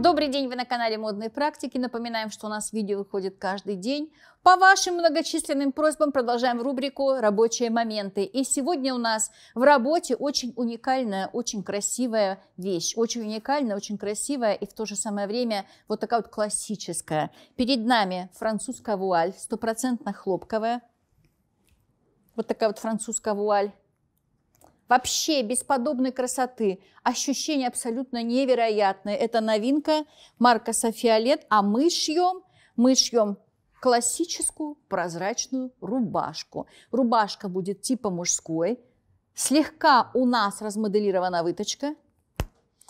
Добрый день, вы на канале Модные практики. Напоминаем, что у нас видео выходит каждый день. По вашим многочисленным просьбам продолжаем рубрику «Рабочие моменты». И сегодня у нас в работе очень уникальная, очень красивая вещь. Очень уникальная, очень красивая и в то же самое время вот такая вот классическая. Перед нами французская вуаль, стопроцентно хлопковая. Вот такая вот французская вуаль вообще бесподобной красоты. Ощущение абсолютно невероятное. Это новинка Маркоса Фиолет, а мы шьем, мы шьем классическую прозрачную рубашку. Рубашка будет типа мужской, слегка у нас размоделирована выточка,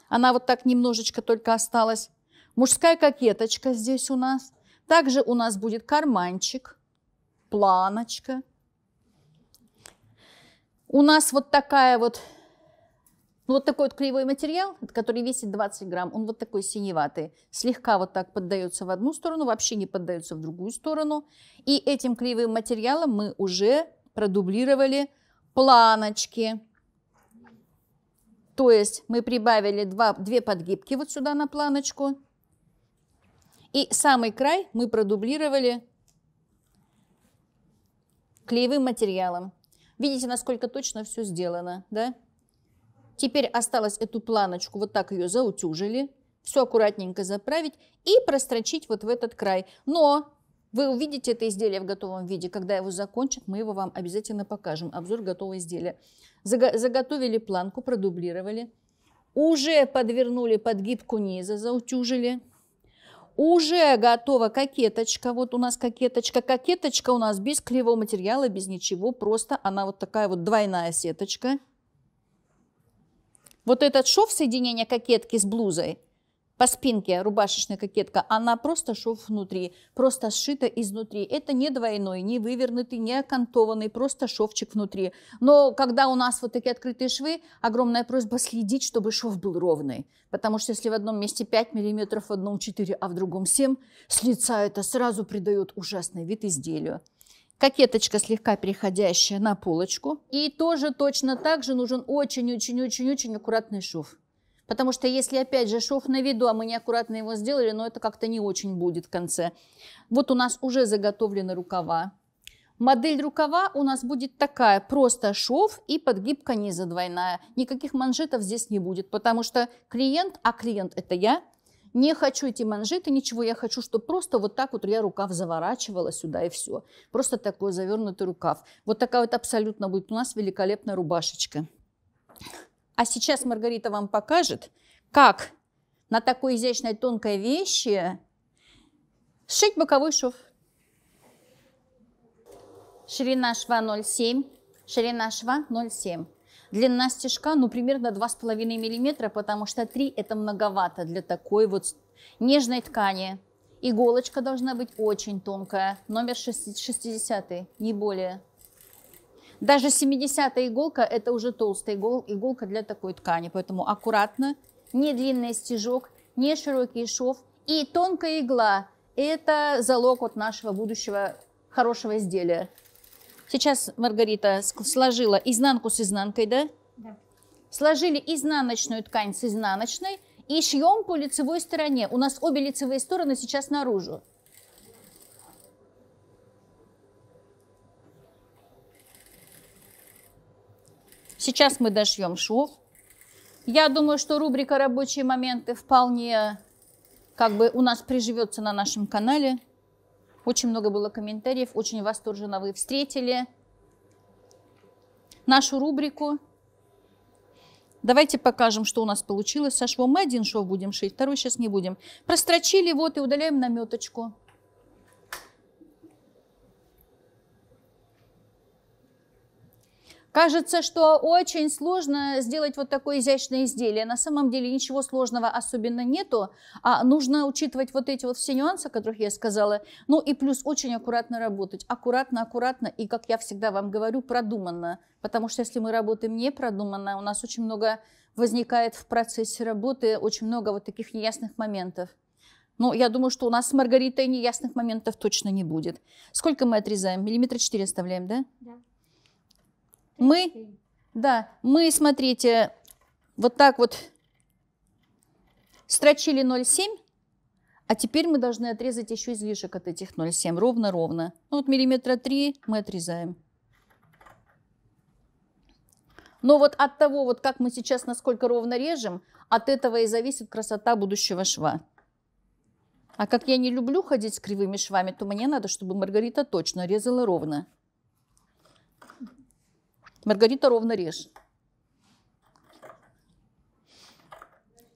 она вот так немножечко только осталась. Мужская кокеточка здесь у нас. Также у нас будет карманчик, планочка – у нас вот такая вот ну, вот такой вот клеевой материал, который весит 20 грамм, он вот такой синеватый, слегка вот так поддается в одну сторону, вообще не поддается в другую сторону. И этим клеевым материалом мы уже продублировали планочки. То есть мы прибавили два, две подгибки вот сюда на планочку. И самый край мы продублировали клеевым материалом. Видите, насколько точно все сделано, да? Теперь осталось эту планочку, вот так ее заутюжили, все аккуратненько заправить и прострочить вот в этот край. Но вы увидите это изделие в готовом виде. Когда его закончат, мы его вам обязательно покажем. Обзор готового изделия. Заготовили планку, продублировали. Уже подвернули под гибку низа, заутюжили уже готова кокеточка. Вот у нас кокеточка. Кокеточка у нас без клеевого материала, без ничего. Просто она вот такая вот двойная сеточка. Вот этот шов соединения кокетки с блузой – по спинке рубашечная кокетка, она просто шов внутри, просто сшита изнутри. Это не двойной, не вывернутый, не окантованный, просто шовчик внутри. Но когда у нас вот такие открытые швы, огромная просьба следить, чтобы шов был ровный. Потому что если в одном месте 5 мм, в одном 4, а в другом 7, с лица это сразу придает ужасный вид изделию кокеточка слегка переходящая на полочку. И тоже точно так же нужен очень-очень-очень-очень аккуратный шов. Потому что если, опять же, шов на виду, а мы неаккуратно его сделали, но это как-то не очень будет в конце. Вот у нас уже заготовлены рукава. Модель рукава у нас будет такая, просто шов и подгибка низа двойная. Никаких манжетов здесь не будет, потому что клиент, а клиент это я, не хочу эти манжеты, ничего, я хочу, чтобы просто вот так вот я рукав заворачивала сюда и все. Просто такой завернутый рукав. Вот такая вот абсолютно будет у нас великолепная рубашечка. А сейчас Маргарита вам покажет, как на такой изящной тонкой вещи сшить боковой шов. Ширина шва 0,7, ширина шва 0,7. Длина стежка, ну, примерно 2,5 мм, потому что 3 – это многовато для такой вот нежной ткани. Иголочка должна быть очень тонкая, номер 60, не более. Даже 70-я иголка – это уже толстая иголка для такой ткани, поэтому аккуратно, не длинный стежок, не широкий шов и тонкая игла – это залог от нашего будущего хорошего изделия. Сейчас Маргарита сложила изнанку с изнанкой, да? Да. Сложили изнаночную ткань с изнаночной и шьем по лицевой стороне. У нас обе лицевые стороны сейчас наружу. Сейчас мы дошьем шов. Я думаю, что рубрика «Рабочие моменты» вполне как бы у нас приживется на нашем канале. Очень много было комментариев, очень восторженно вы встретили нашу рубрику. Давайте покажем, что у нас получилось со швом. Мы один шов будем шить, второй сейчас не будем. Прострочили, вот, и удаляем наметочку. Кажется, что очень сложно сделать вот такое изящное изделие. На самом деле ничего сложного особенно нету, а нужно учитывать вот эти вот все нюансы, о которых я сказала. Ну и плюс очень аккуратно работать. Аккуратно, аккуратно и, как я всегда вам говорю, продуманно. Потому что если мы работаем непродуманно, у нас очень много возникает в процессе работы, очень много вот таких неясных моментов. Но ну, я думаю, что у нас с Маргаритой неясных моментов точно не будет. Сколько мы отрезаем? Миллиметра 4 оставляем, да? Да мы, да, мы, смотрите, вот так вот строчили 0,7, а теперь мы должны отрезать еще излишек от этих 0,7, ровно-ровно. Ну, вот миллиметра 3 мы отрезаем. Но вот от того, вот как мы сейчас насколько ровно режем, от этого и зависит красота будущего шва. А как я не люблю ходить с кривыми швами, то мне надо, чтобы Маргарита точно резала ровно. Маргарита ровно режь.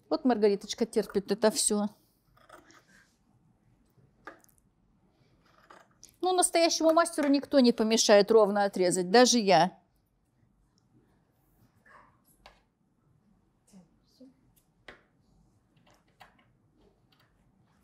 Вот Маргариточка терпит это все. Ну, настоящему мастеру никто не помешает ровно отрезать, даже я.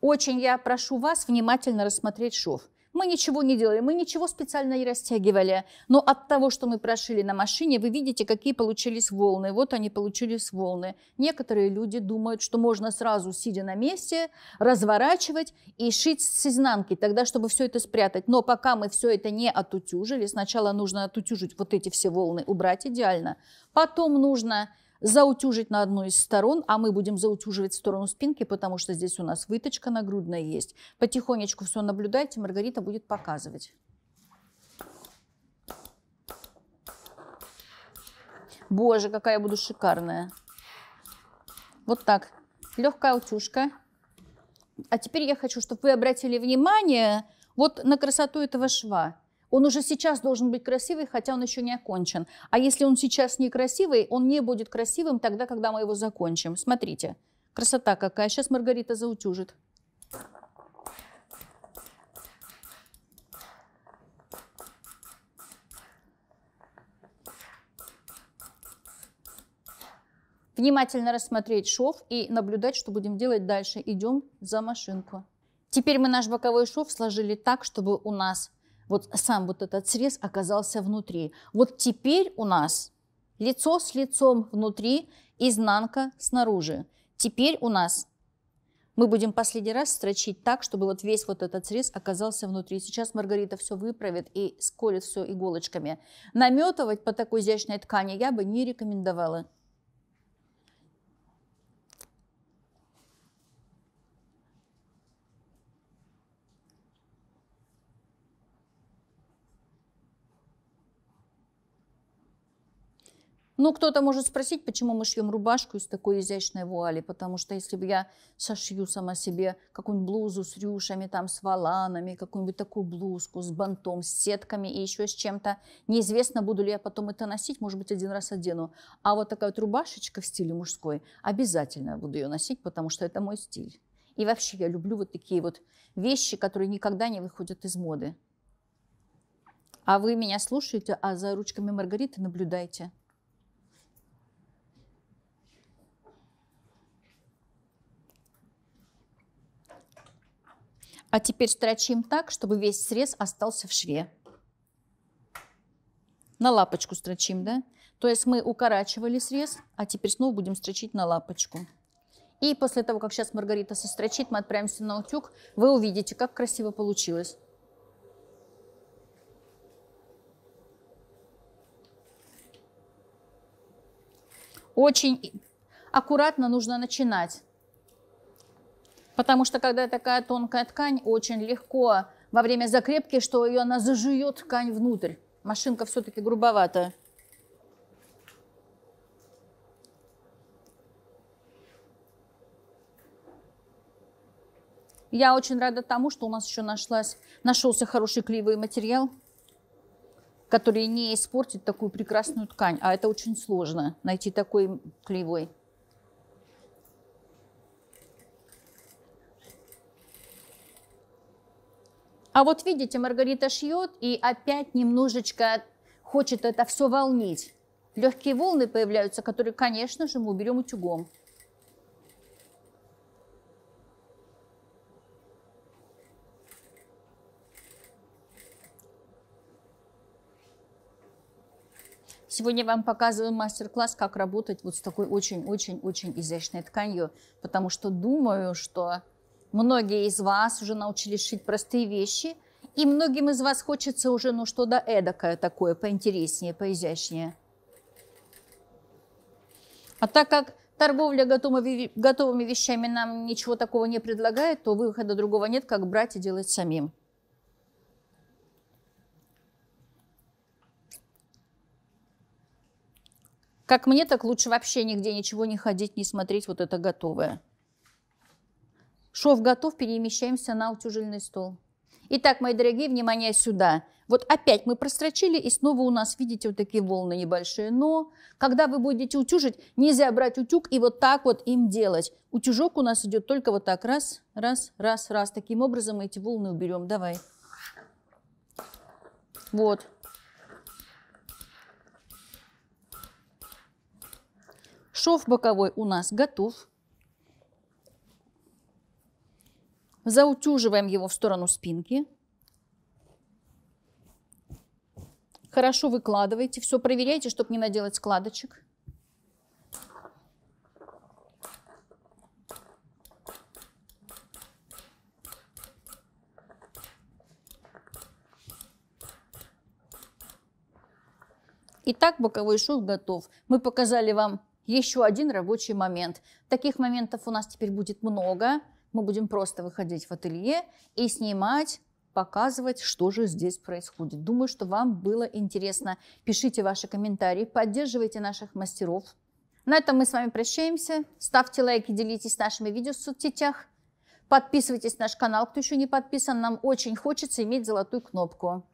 Очень я прошу вас внимательно рассмотреть шов. Мы ничего не делали, мы ничего специально не растягивали. Но от того, что мы прошили на машине, вы видите, какие получились волны. Вот они получились волны. Некоторые люди думают, что можно сразу, сидя на месте, разворачивать и шить с изнанки, тогда, чтобы все это спрятать. Но пока мы все это не отутюжили, сначала нужно отутюжить вот эти все волны, убрать идеально. Потом нужно заутюжить на одну из сторон, а мы будем заутюживать сторону спинки, потому что здесь у нас выточка нагрудная есть. Потихонечку все наблюдайте, Маргарита будет показывать. Боже, какая я буду шикарная. Вот так. Легкая утюжка. А теперь я хочу, чтобы вы обратили внимание вот на красоту этого шва. Он уже сейчас должен быть красивый, хотя он еще не окончен. А если он сейчас некрасивый, он не будет красивым тогда, когда мы его закончим. Смотрите, красота какая. Сейчас Маргарита заутюжит. внимательно рассмотреть шов и наблюдать, что будем делать дальше. Идем за машинку. Теперь мы наш боковой шов сложили так, чтобы у нас вот сам вот этот срез оказался внутри. Вот теперь у нас лицо с лицом внутри, изнанка снаружи. Теперь у нас мы будем последний раз строчить так, чтобы вот весь вот этот срез оказался внутри. Сейчас Маргарита все выправит и сколит все иголочками. Наметывать по такой изящной ткани я бы не рекомендовала. Ну, кто-то может спросить, почему мы шьем рубашку из такой изящной вуали, потому что если бы я сошью сама себе какую-нибудь блузу с рюшами, там, с валанами, какую-нибудь такую блузку с бантом, с сетками и еще с чем-то, неизвестно, буду ли я потом это носить, может быть, один раз одену. А вот такая вот рубашечка в стиле мужской, обязательно буду ее носить, потому что это мой стиль. И вообще я люблю вот такие вот вещи, которые никогда не выходят из моды. А вы меня слушаете, а за ручками Маргариты наблюдаете. А теперь строчим так, чтобы весь срез остался в шве. На лапочку строчим, да? То есть мы укорачивали срез, а теперь снова будем строчить на лапочку. И после того, как сейчас Маргарита сострочит, мы отправимся на утюг. Вы увидите, как красиво получилось. Очень аккуратно нужно начинать. Потому что когда такая тонкая ткань, очень легко во время закрепки, что ее она зажует ткань внутрь. Машинка все-таки грубоватая. Я очень рада тому, что у нас еще нашлась, нашелся хороший клеевый материал, который не испортит такую прекрасную ткань. А это очень сложно, найти такой клеевой А вот видите, Маргарита шьет и опять немножечко хочет это все волнить. Легкие волны появляются, которые, конечно же, мы уберем утюгом. Сегодня я вам показываю мастер-класс, как работать вот с такой очень-очень-очень изящной тканью, потому что думаю, что Многие из вас уже научились шить простые вещи, и многим из вас хочется уже ну что-то эдакое такое, поинтереснее, поизящнее. А так как торговля готовыми готовыми вещами нам ничего такого не предлагает, то выхода другого нет, как брать и делать самим. Как мне, так лучше вообще нигде ничего не ходить, не смотреть вот это готовое. Шов готов, перемещаемся на утюжильный стол. Итак, мои дорогие, внимание сюда. Вот опять мы прострочили, и снова у нас, видите, вот такие волны небольшие. Но когда вы будете утюжить, нельзя брать утюг и вот так вот им делать. Утюжок у нас идет только вот так. Раз, раз, раз, раз. Таким образом мы эти волны уберем. Давай. Вот. Шов боковой у нас готов. Заутюживаем его в сторону спинки. Хорошо выкладывайте, все проверяйте, чтобы не наделать складочек. Итак, боковой шов готов. Мы показали вам еще один рабочий момент. Таких моментов у нас теперь будет много мы будем просто выходить в ателье и снимать показывать, что же здесь происходит. Думаю, что вам было интересно. Пишите ваши комментарии, поддерживайте наших мастеров. На этом мы с вами прощаемся. Ставьте лайки, делитесь нашими видео в соцсетях. Подписывайтесь на наш канал, кто еще не подписан. Нам очень хочется иметь золотую кнопку.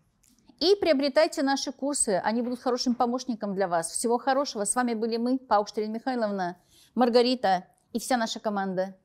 И приобретайте наши курсы. Они будут хорошим помощником для вас. Всего хорошего. С вами были мы, Паукштерин Михайловна, Маргарита и вся наша команда.